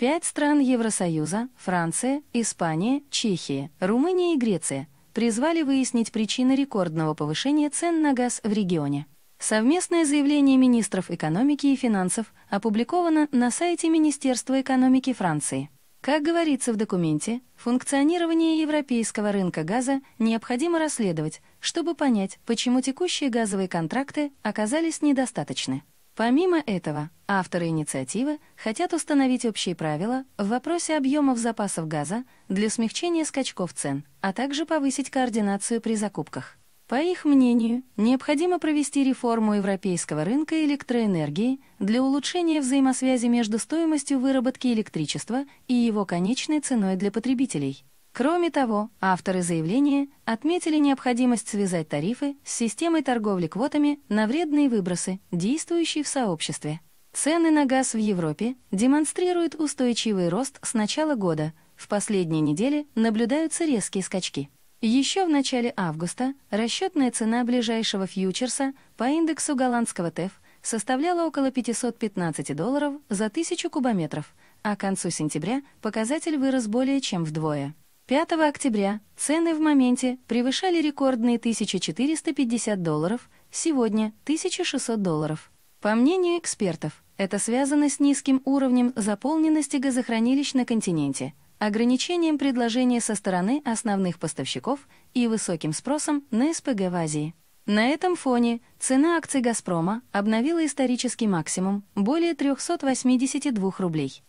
Пять стран Евросоюза – Франция, Испания, Чехия, Румыния и Греция – призвали выяснить причины рекордного повышения цен на газ в регионе. Совместное заявление министров экономики и финансов опубликовано на сайте Министерства экономики Франции. Как говорится в документе, функционирование европейского рынка газа необходимо расследовать, чтобы понять, почему текущие газовые контракты оказались недостаточны. Помимо этого, авторы инициативы хотят установить общие правила в вопросе объемов запасов газа для смягчения скачков цен, а также повысить координацию при закупках. По их мнению, необходимо провести реформу европейского рынка электроэнергии для улучшения взаимосвязи между стоимостью выработки электричества и его конечной ценой для потребителей. Кроме того, авторы заявления отметили необходимость связать тарифы с системой торговли квотами на вредные выбросы, действующей в сообществе. Цены на газ в Европе демонстрируют устойчивый рост с начала года, в последние недели наблюдаются резкие скачки. Еще в начале августа расчетная цена ближайшего фьючерса по индексу голландского ТЭФ составляла около 515 долларов за тысячу кубометров, а к концу сентября показатель вырос более чем вдвое. 5 октября цены в моменте превышали рекордные 1450 долларов, сегодня 1600 долларов. По мнению экспертов, это связано с низким уровнем заполненности газохранилищ на континенте, ограничением предложения со стороны основных поставщиков и высоким спросом на СПГ в Азии. На этом фоне цена акций «Газпрома» обновила исторический максимум более 382 рублей.